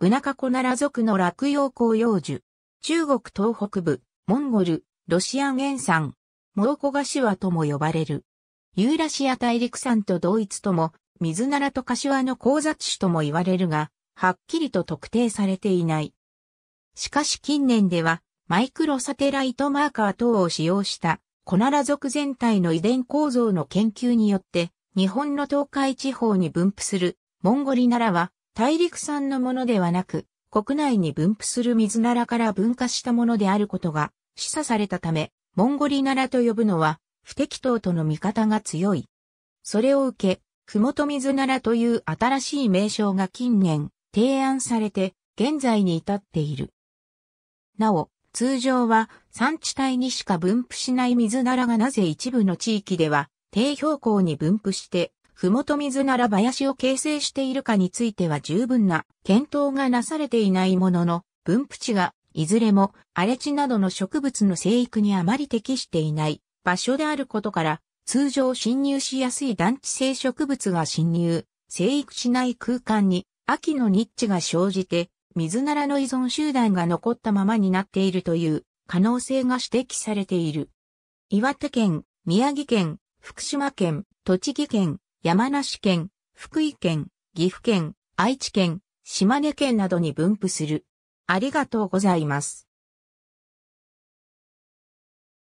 ブナカコナラ族の落葉紅葉樹。中国東北部、モンゴル、ロシア原産、モーコガシワとも呼ばれる。ユーラシア大陸産と同一とも、水ならとシワの交雑種とも言われるが、はっきりと特定されていない。しかし近年では、マイクロサテライトマーカー等を使用した、コナラ族全体の遺伝構造の研究によって、日本の東海地方に分布する、モンゴリナラは、大陸産のものではなく、国内に分布する水ならから分化したものであることが示唆されたため、モンゴリならと呼ぶのは不適当との見方が強い。それを受け、雲と水ならという新しい名称が近年提案されて現在に至っている。なお、通常は山地帯にしか分布しない水ならがなぜ一部の地域では低標高に分布して麓水なら林を形成しているかについては十分な検討がなされていないものの、分布地が、いずれも荒れ地などの植物の生育にあまり適していない場所であることから、通常侵入しやすい団地性植物が侵入、生育しない空間に秋のニッチが生じて、水ならの依存集団が残ったままになっているという可能性が指摘されている。岩手県、宮城県、福島県、栃木県、山梨県、福井県、岐阜県、愛知県、島根県などに分布する。ありがとうございます。